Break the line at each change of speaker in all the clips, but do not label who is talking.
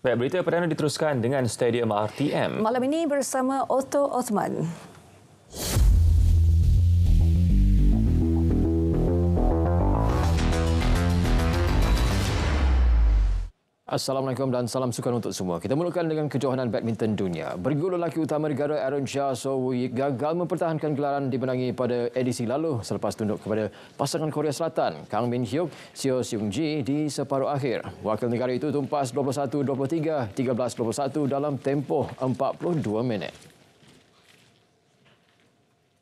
Baik, berita perdana diteruskan dengan Stadium RTM. Malam ini bersama Otto Osman. Assalamualaikum dan salam sukan untuk semua. Kita mulakan dengan kejohanan badminton dunia. Bergulur lelaki utama negara Aaron Shah Sowui gagal mempertahankan gelaran dimenangi pada edisi lalu selepas tunduk kepada pasangan Korea Selatan Kang Min Hyuk, Seo Seung Ji di separuh akhir. Wakil negara itu tumpas 21-23, 13-21 dalam tempoh 42 minit.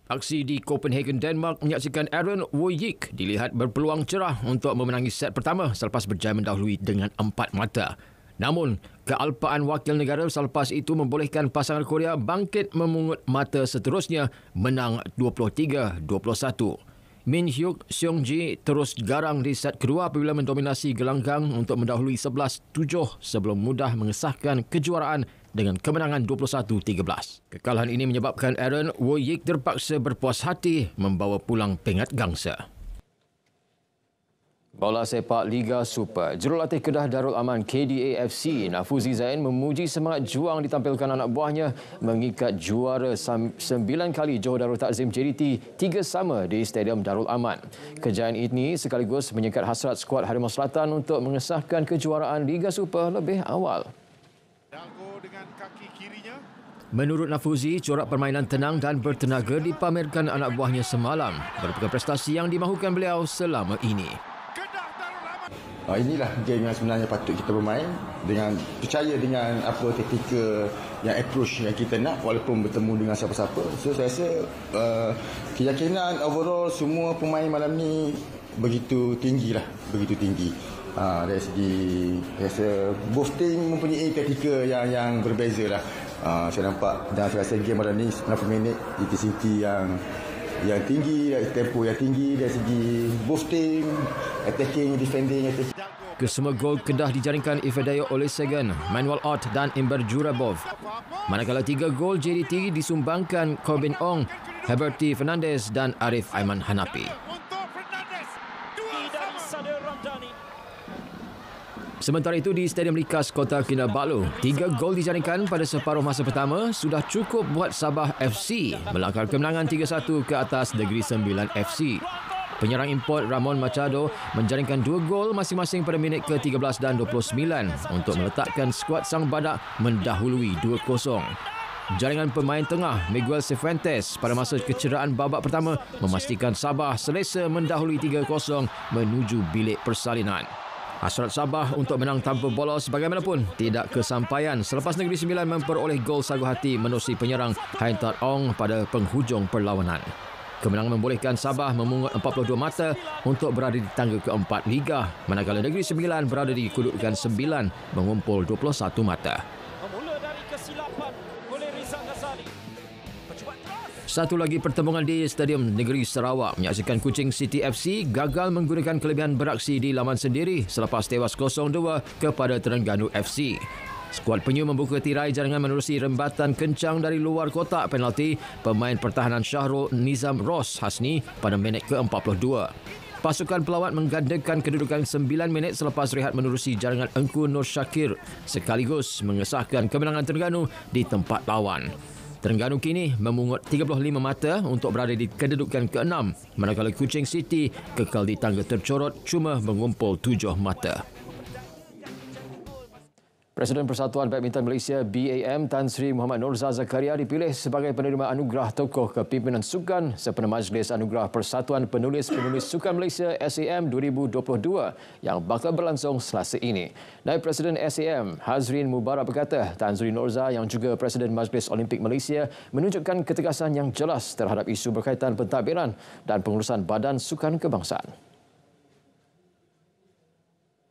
Aksi di Copenhagen, Denmark menyaksikan Aaron Wojcik dilihat berpeluang cerah untuk memenangi set pertama selepas berjaya mendahului dengan empat mata. Namun, kealpaan wakil negara selepas itu membolehkan pasangan Korea bangkit memungut mata seterusnya menang 23-21. Min Hyuk Seong Ji terus garang di set kedua apabila mendominasi gelanggang untuk mendahului 11-7 sebelum mudah mengesahkan kejuaraan dengan kemenangan 21-13. Kekalahan ini menyebabkan Aaron Wojcik terpaksa berpuas hati membawa pulang pingat gangsa. Bola sepak Liga Super. Jurulatih Kedah Darul Aman KDAFC, Nafuzi Zain memuji semangat juang ditampilkan anak buahnya mengikat juara sembilan kali Johor Darul Takzim JDT tiga sama di Stadium Darul Aman. Kejayaan ini sekaligus menyekat hasrat skuad Harimau Selatan untuk mengesahkan kejuaraan Liga Super lebih awal. Menurut Nafuzi, corak permainan tenang dan bertenaga dipamerkan anak buahnya semalam. Berbagai prestasi yang dimahukan beliau selama ini uh, inilah game yang sebenarnya patut kita bermain dengan percaya dengan apa taktika yang approach yang kita nak walaupun bertemu dengan siapa-siapa so saya rasa uh, keyakinan overall semua pemain malam ni begitu tinggi lah begitu tinggi Ha, dari segi rasa both team mempunyai taktika yang yang berbeza lah. Ah, saya nampak dan saya rasa game malam ni 90 minit itu ETCT yang yang tinggi tempo yang tinggi dari segi both team attacking defending attacking. Kesemua gol Kedah dijaringkan Ifedayo Olesegan, Manuel Ott dan Ember Jurabov. Manakala tiga gol JDT disumbangkan Corbin Ong, Herberti Fernandez dan Arif Aiman Hanapi. Sementara itu di Stadium Likas Kota Kinabalu, tiga gol dijaringkan pada separuh masa pertama sudah cukup buat Sabah FC melangkah kemenangan 3-1 ke atas Negeri Sembilan FC. Penyerang import Ramon Machado menjaringkan dua gol masing-masing pada minit ke-13 dan 29 untuk meletakkan skuad Sang Badak mendahului 2-0. Jaringan pemain tengah Miguel Cifuentes pada masa kecederaan babak pertama memastikan Sabah selesa mendahului 3-0 menuju bilik persalinan. Hasrat Sabah untuk menang tanpa bolos bagaimanapun tidak kesampaian selepas Negeri Sembilan memperoleh gol sagu hati menusi penyerang Haintar Ong pada penghujung perlawanan. Kemenangan membolehkan Sabah memungut 42 mata untuk berada di tangga keempat Liga manakala Negeri Sembilan berada di kudukan sembilan mengumpul 21 mata. Satu lagi pertemuan di Stadium Negeri Sarawak menyaksikan Kuching City FC gagal menggunakan kelebihan beraksi di laman sendiri selepas tewas 0-2 kepada Terengganu FC. Skuad penyu membuka tirai jaringan menerusi rembatan kencang dari luar kotak penalti pemain pertahanan Syahrul Nizam Ros Hasni pada minit ke-42. Pasukan pelawat menggandakan kedudukan 9 minit selepas rehat menerusi jaringan Engku Nur Syakir sekaligus mengesahkan kemenangan Terengganu di tempat lawan. Terengganu kini memungut 35 mata untuk berada di kedudukan ke-6 manakala Kuching City kekal di tangga tercorot cuma mengumpul 7 mata. Presiden Persatuan Badminton Malaysia BAM Tan Sri Muhammad Nurza Zakaria dipilih sebagai penerima anugerah tokoh kepimpinan sukan sempena Majlis Anugerah Persatuan Penulis-Penulis Sukan Malaysia SAM 2022 yang bakal berlangsung selasa ini. Naib Presiden SAM Hazrin Mubarak berkata Tan Sri Nurza yang juga Presiden Majlis Olimpik Malaysia menunjukkan ketegasan yang jelas terhadap isu berkaitan pentadbiran dan pengurusan badan sukan kebangsaan.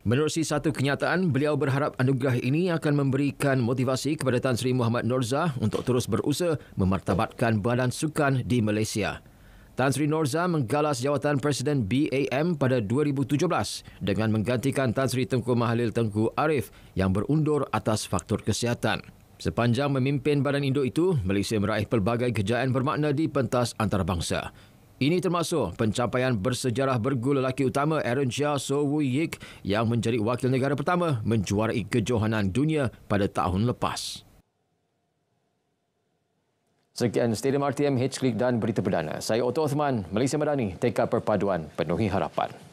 Menerusi satu kenyataan, beliau berharap anugerah ini akan memberikan motivasi kepada Tan Sri Muhammad Norza untuk terus berusaha memartabatkan badan sukan di Malaysia. Tan Sri Norza menggalas jawatan Presiden BAM pada 2017 dengan menggantikan Tan Sri Tengku Mahalil Tengku Arif yang berundur atas faktor kesihatan. Sepanjang memimpin badan induk itu, Malaysia meraih pelbagai kejayaan bermakna di pentas antarabangsa. Ini termasuk pencapaian bersejarah bergul lelaki utama Aaron Chia So Woo Yik yang menjadi wakil negara pertama menjuarai kejohanan dunia pada tahun lepas. Sekian Stadium RTM H Click dan berita perdana. Saya Otto Osman, Malaysia Madani, TK Perpaduan Penuhi Harapan.